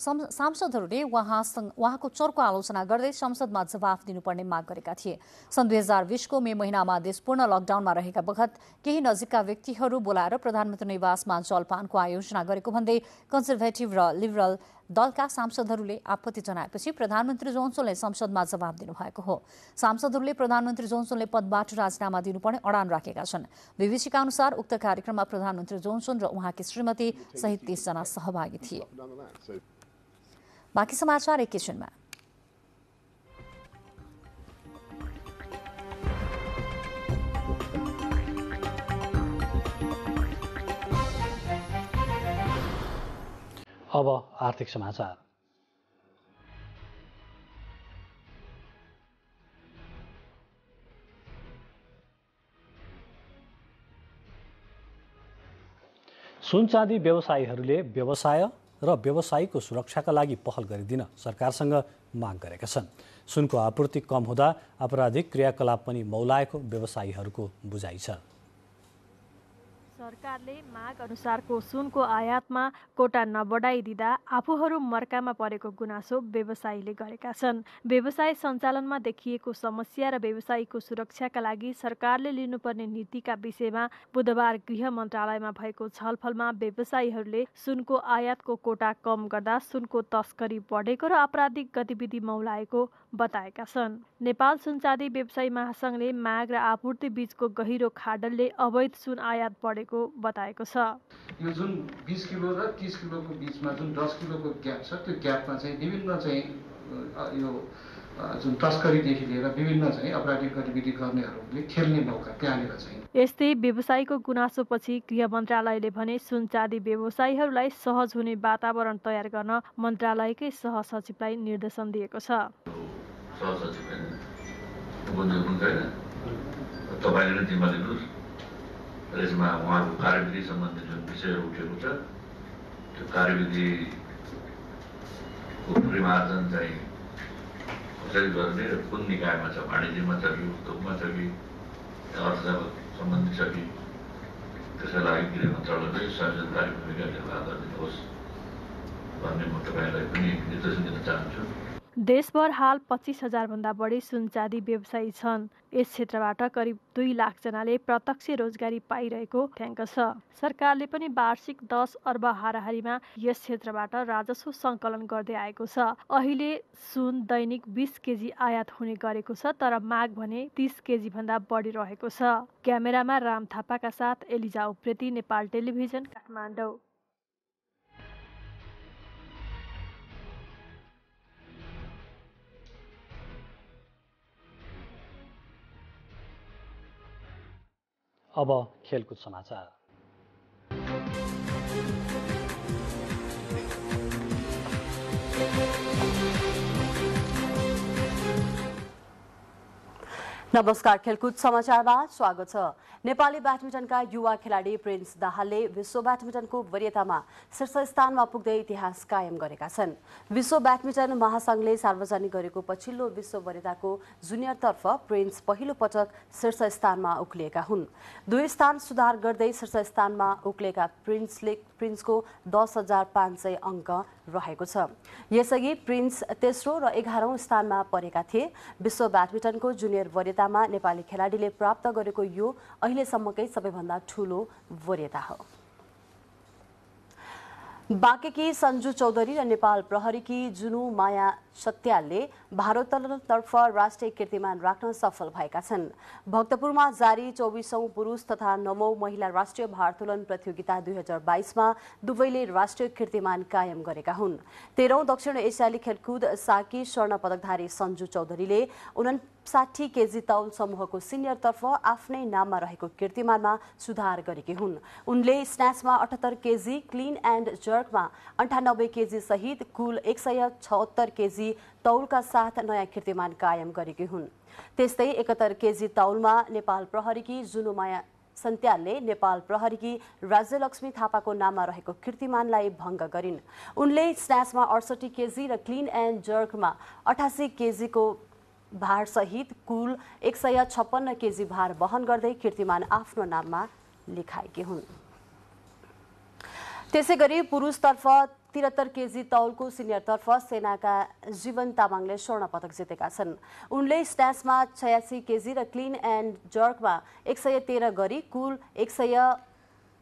सांसदहरूले उहाँसँग उहाँको चर्को आलोचना गर्दै संसदमा जवाफ दिनुपर्ने माग गरेका थिए सन् दुई हजार बिसको मे महिनामा देशपूर्ण लकडाउनमा रहेका बखत केही नजिकका व्यक्तिहरू बोलाएर प्रधानमन्त्री निवासमा जलपानको आयोजना गरेको भन्दै कन्जर्भेटिभ र लिबरल दलका सांसदहरूले आपत्ति जनाएपछि प्रधानमन्त्री जोन्सनले संसदमा जवाब दिनुभएको हो सांसदहरूले प्रधानमन्त्री जोन्सनले पदबाट राजीनामा दिनुपर्ने अडान राखेका छन् विविसीका अनुसार उक्त कार्यक्रममा प्रधानमन्त्री जोन्सन र उहाँकी श्रीमती सहित तीसजना सहभागी थिए बाँकी समाचार एकैछिनमा अब आर्थिक समाचार चाँदी व्यवसायीहरूले व्यवसाय र व्यवसायीको सुरक्षाका लागि पहल गरिदिन सरकारसँग माग गरेका छन् सुनको आपूर्ति कम हुँदा आपराधिक क्रियाकलाप पनि मौलाएको व्यवसायीहरूको बुझाइ छ सरकारले माग अनुसारको सुनको आयातमा कोटा नबढाइदिँदा आफूहरू मर्कामा परेको गुनासो व्यवसायीले गरेका छन् व्यवसाय सञ्चालनमा देखिएको समस्या र व्यवसायीको सुरक्षाका लागि सरकारले लिनुपर्ने नीतिका विषयमा बुधबार गृह मन्त्रालयमा भएको छलफलमा व्यवसायीहरूले सुनको आयातको कोटा कम गर्दा सुनको तस्करी बढेको र आपराधिक गतिविधि मौलाएको बताएका छन् नेपाल सुनचाँदी व्यवसायी महासङ्घले माग र आपूर्ति बीचको गहिरो खाडलले अवैध सुन आयात बढेको बताएको छ यो जुन बिस किलो र तिस किलोको बिचमा जुन दस किलोको ग्याप छ त्यो ग्यापमा चाहिँ विभिन्न चाहिँ यो जुन तस्करीदेखि लिएर विभिन्न चाहिँ अपराधिक गतिविधि गर्नेहरूले खेल्ने मौका त्यहाँनिर चाहिँ यस्तै व्यवसायको गुनासोपछि गृह मन्त्रालयले भने सुन चाँदी व्यवसायीहरूलाई सहज हुने वातावरण तयार गर्न मन्त्रालयकै सहसचिवलाई निर्देशन दिएको छ तपाईँले नै जिम्मा लिनुहोस् यसमा उहाँहरूको कार्यविधि सम्बन्धी जुन विषयहरू उठेको छ त्यो कार्यविधिको परिमार्जन चाहिँ कसरी गर्ने र कुन निकायमा छ वाणिज्यमा छ कि उद्योगमा छ कि अर्थ सम्बन्धी छ कि त्यसका लागि गृह मन्त्रालयले संयोजनकारी भूमिका निर्वाह गरिदिनुहोस् भन्ने म तपाईँलाई पनि निर्देशन दिन चाहन्छु देशभर हाल पच्चिस हजारभन्दा बढी सुनचाँदी व्यवसायी छन् यस क्षेत्रबाट करिब दुई लाखजनाले प्रत्यक्ष रोजगारी पाइरहेको ठ्याङ्क छ सरकारले पनि वार्षिक दस अर्ब हाराहारीमा यस क्षेत्रबाट राजस्व सङ्कलन गर्दै आएको छ अहिले सुन दैनिक बिस केजी आयात हुने गरेको छ तर माग भने तिस केजीभन्दा बढी रहेको छ क्यामेरामा राम थापाका साथ एलिजा उप्रेती नेपाल टेलिभिजन काठमाडौँ अब खेलकुद समाचार नमस्कार खेलकुद समाचारमा स्वागत छ नेपाली ब्याडमिन्टनका युवा खेलाडी प्रिन्स दाहालले विश्व ब्याडमिन्टनको वरियतामा शीर्ष स्थानमा पुग्दै इतिहास कायम गरेका छन् विश्व ब्याडमिन्टन महासंघले सार्वजनिक गरेको पछिल्लो विश्व वरियताको जुनियरतर्फ प्रिन्स पहिलो पटक शीर्ष स्थानमा उक्लिएका हुन् दुई स्थान सुधार गर्दै शीर्ष स्थानमा उक्लिएका प्रिन्सले प्रिन्सको दस हजार पाँच सय अङ्क रहेको छ यसअघि प्रिन्स तेस्रो र एघारौं स्थानमा परेका थिए विश्व ब्याडमिन्टनको जुनियर वरियता प्रतियोगितामा नेपाली खेलाडीले प्राप्त गरेको यो अहिलेसम्मकै सबैभन्दा ठूलो वरियता हो बाँकेकी सन्जु चौधरी र नेपाल प्रहरीकी जुनु माया सत्यालले भारोत्तोलनतर्फ राष्ट्रिय कीर्तिमान राख्न सफल भएका छन् भक्तपुरमा जारी चौबिसौँ पुरुष तथा नवौं महिला राष्ट्रिय भारोत्तोलन प्रतियोगिता दुई हजार बाइसमा दुवैले राष्ट्रिय कीर्तिमान कायम गरेका हुन् तेह्रौं दक्षिण एसियाली खेलकुद साकी स्वर्ण पदकधारी सन्जु चौधरीले उना साठी केजी तौल समूहको सिनियरतर्फ आफ्नै नाममा रहेको कीर्तिमानमा सुधार गरेकी हुन् उनले स्न्याचमा अठहत्तर केजी क्लिन एन्ड जर्कमा अन्ठानब्बे केजी सहित कुल एक सय छहत्तर केजी तौलका साथ नयाँ कीर्तिमान कायम गरेकी हुन् त्यस्तै एकहत्तर केजी तौलमा नेपाल प्रहरीकी जुनुमाया सन्त्यालले नेपाल प्रहरीकी राज्यलक्ष्मी थापाको नाममा रहेको कीर्तिमानलाई भङ्ग गरिन् उनले स्न्याचमा अडसठी केजी र क्लिन एन्ड जर्कमा अठासी केजीको भारसहित कुल एक सय छप्पन्न केजी भार वहन गर्दै कीर्तिमान आफ्नो नाममा लेखाएकी हुन् त्यसै गरी पुरुषतर्फ त्रिहत्तर केजी तौलको सिनियरतर्फ सेनाका जीवन तामाङले स्वर्ण पदक जितेका छन् उनले स्ट्यासमा छयासी केजी र क्लिन एन्ड जर्कमा एक सय तेह्र गरी कुल एक सय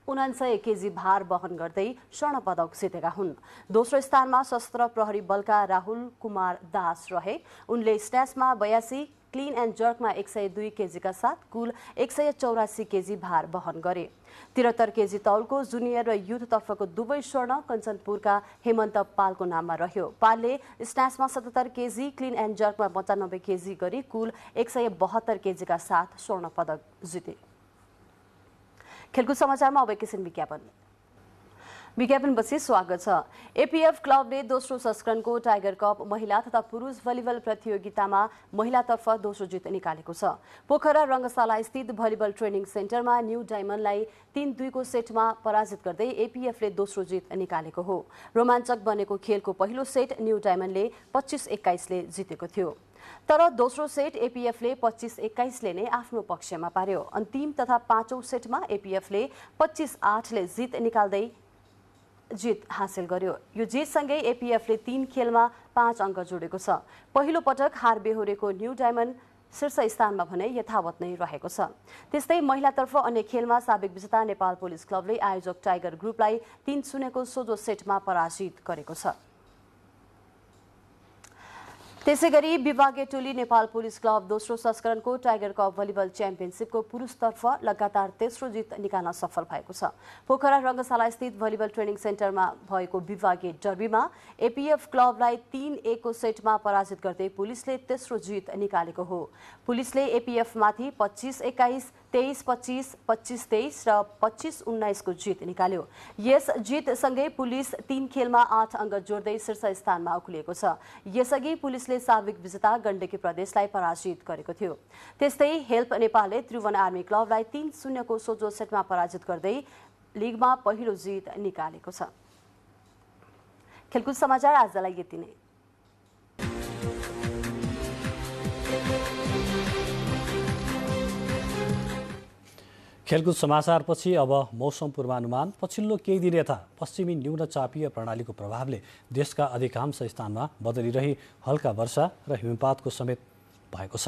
उनान्सय केजी भार वहन गर्दै स्वर्ण पदक जितेका हुन् दोस्रो स्थानमा सशस्त्र प्रहरी बलका राहुल कुमार दास रहे उनले स्न्यासमा बयासी क्लिन एन्ड जर्कमा एक सय दुई केजीका साथ कुल एक सय चौरासी केजी भार वहन गरे त्रिहत्तर केजी तौलको जुनियर र युथतर्फको दुवै स्वर्ण कञ्चनपुरका हेमन्त पालको नाममा रह्यो पालले स्न्यासमा सतहत्तर केजी क्लिन एन्ड जर्कमा पन्चानब्बे केजी गरी कुल एक सय बहत्तर केजीका साथ स्वर्ण पदक जिते खेलकुद समाचारमा अब एकैछिन विज्ञापन विज्ञापनपछि स्वागत छ एपिएफ क्लबले दोस्रो संस्करणको टाइगर कप महिला तथा पुरुष भलिबल प्रतियोगितामा महिलातर्फ दोस्रो जित निकालेको छ पोखरा रङ्गशाला स्थित भलिबल ट्रेनिङ सेन्टरमा न्यू डायमन्डलाई तीन दुईको सेटमा पराजित गर्दै एपिएफले दोस्रो जित निकालेको हो रोमाञ्चक बनेको खेलको पहिलो सेट न्यू डायमन्डले पच्चिस एक्काइसले जितेको थियो तर दोस्रो सेट एपिएफले पच्चिस एक्काइसले नै आफ्नो पक्षमा पार्यो अन्तिम तथा पाँचौं सेटमा एपिएफले पच्चिस आठले जित निकाल्दै जित हासिल गर्यो यो जितसँगै एपिएफले तीन खेलमा पाँच अङ्क जोडेको छ पहिलो पटक हार बेहोरेको न्यू डायमन्ड शीर्ष स्थानमा भने यथावत नै रहेको छ त्यस्तै महिलातर्फ अन्य खेलमा साबिक विजेता नेपाल पुलिस क्लबले आयोजक टाइगर ग्रुपलाई तीन शून्यको सोझो सेटमा पराजित गरेको छ त्यसै गरी विभागीय टोली नेपाल पुलिस क्लब दोस्रो संस्करणको टाइगर कप भलिबल च्याम्पियनसिपको पुरुषतर्फ लगातार तेस्रो जित निकाल्न सफल भएको छ पोखरा रङ्गशाला स्थित भलिबल ट्रेनिङ सेन्टरमा भएको विभागीय डर्बीमा एपिएफ क्लबलाई तीन एकको सेटमा पराजित गर्दै पुलिसले तेस्रो जित निकालेको हो पुलिसले एपिएफमाथि पच्चिस एक्काइस तेइस पच्चिस पच्चिस तेइस र पच्चिस उन्नाइसको जित निकाल्यो यस जितसँगै पुलिस तीन खेलमा आठ अङ्क जोड्दै शीर्ष स्थानमा उक्लिएको छ यसअघि पुलिसले साविक विजेता गण्डकी प्रदेशलाई पराजित गरेको थियो त्यस्तै हेल्प नेपालले त्रिभुवन आर्मी क्लबलाई तीन शून्यको सोझो सेटमा पराजित गर्दै लिगमा पहिलो जित निकालेको छ खेलकुद समाचार आजलाई यति नै खेलकुद समाचारपछि अब मौसम पूर्वानुमान पछिल्लो केही दिन यता पश्चिमी चापीय प्रणालीको प्रभावले देशका अधिकांश स्थानमा बदलिरही हल्का वर्षा र हिमपातको समेत भएको छ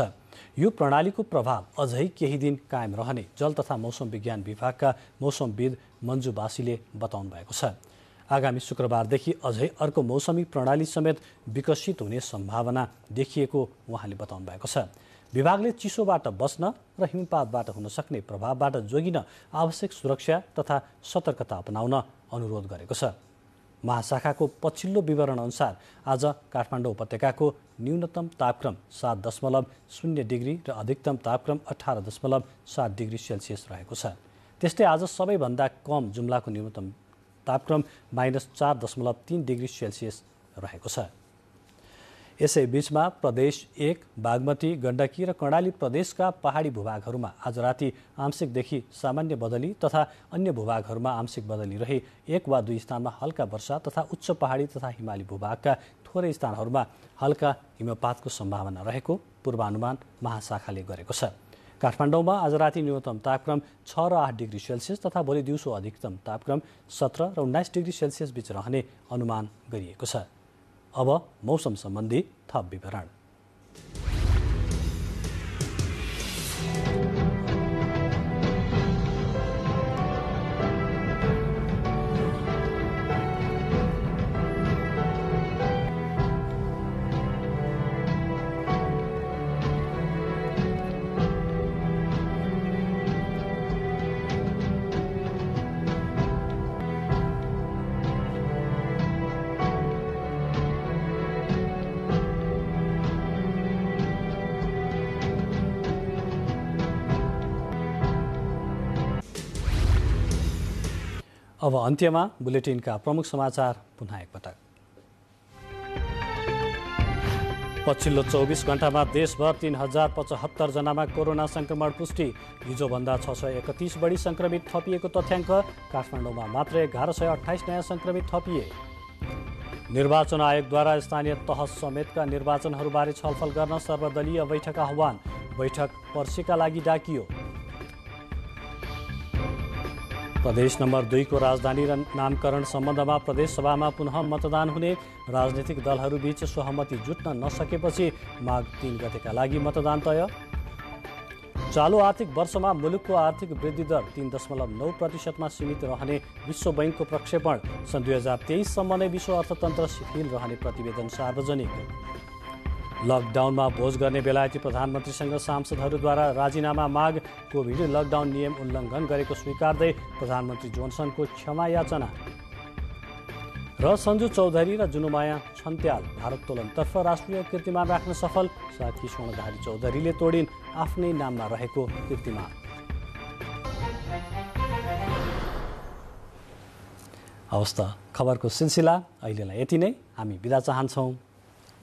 यो प्रणालीको प्रभाव अझै केही दिन कायम रहने जल तथा मौसम विज्ञान विभागका मौसमविद मन्जु बासीले बताउनु भएको छ आगामी शुक्रबारदेखि अझै अर्को मौसमी प्रणाली समेत विकसित हुने सम्भावना देखिएको उहाँले बताउनु भएको छ विभागले चिसोबाट बस्न र हिमपातबाट हुन सक्ने प्रभावबाट जोगिन आवश्यक सुरक्षा तथा सतर्कता अपनाउन अनुरोध गरेको छ महाशाखाको पछिल्लो विवरण अनुसार आज काठमाडौँ उपत्यकाको न्यूनतम तापक्रम सात दशमलव शून्य डिग्री र अधिकतम तापक्रम अठार दशमलव सात डिग्री सेल्सियस रहेको छ त्यस्तै आज सबैभन्दा कम जुम्लाको न्यूनतम तापक्रम माइनस चार दशमलव तिन डिग्री सेल्सियस रहेको छ यसै बीचमा प्रदेश एक बागमती गण्डकी र कर्णाली प्रदेशका पहाडी भूभागहरूमा आज राति आंशिकदेखि सामान्य बदली तथा अन्य भूभागहरूमा आंशिक बदली रहे एक वा दुई स्थानमा हल्का वर्षा तथा उच्च पहाडी तथा हिमाली भूभागका थोरै स्थानहरूमा हल्का हिमपातको सम्भावना रहेको पूर्वानुमान महाशाखाले गरेको छ काठमाडौँमा आज राति न्यूनतम तापक्रम छ र आठ डिग्री सेल्सियस तथा भोलि दिउँसो अधिकतम तापक्रम सत्र र उन्नाइस डिग्री सेल्सियस बीच रहने अनुमान गरिएको छ अब मौसम सम्बन्धी थप विवरण अब अन्त्यमा बुलेटिनका प्रमुख समाचार पुनः एकपटक पछिल्लो चौबिस घण्टामा देशभर तिन हजार पचहत्तरजनामा कोरोना सङ्क्रमण पुष्टि हिजोभन्दा छ सय एकतिस बढी सङ्क्रमित थपिएको तथ्याङ्क काठमाडौँमा मात्र एघार सय अठाइस नयाँ सङ्क्रमित थपिए निर्वाचन आयोगद्वारा स्थानीय तह समेतका निर्वाचनहरूबारे छलफल गर्न सर्वदलीय बैठक आह्वान बैठक पर्सीका लागि डाकियो प्रदेश नम्बर दुईको राजधानी र नामकरण सम्बन्धमा प्रदेशसभामा पुनः मतदान हुने राजनीतिक दलहरूबीच सहमति जुट्न नसकेपछि माघ तिन गतेका लागि मतदान तय चालु आर्थिक वर्षमा मुलुकको आर्थिक वृद्धि दर तिन दशमलव नौ प्रतिशतमा सीमित रहने विश्व बैङ्कको प्रक्षेपण सन् दुई हजार तेइससम्म नै विश्व अर्थतन्त्र शिथिल रहने प्रतिवेदन सार्वजनिक लकडाउनमा भोज गर्ने बेलायती प्रधानमन्त्रीसँग सांसदहरूद्वारा राजीनामा माग कोभिड लकडाउन नियम उल्लङ्घन गरेको स्वीकार्दै प्रधानमन्त्री जोनसनको क्षमा याचना र सञ्जु चौधरी र जुनुमाया छन्त्याल भारोत्तोलनतर्फ राष्ट्रिय कीर्तिमान राख्न सफल साथी स्वर्णधारी चौधरीले तोडिन् आफ्नै नाममा रहेको कीर्तिमान हवस् त खबरको सिलसिला अहिलेलाई यति नै हामी बिदा चाहन्छौँ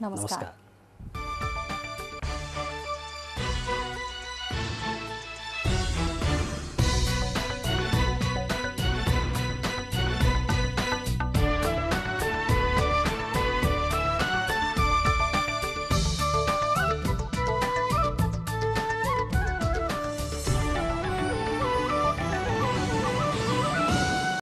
नमस्कार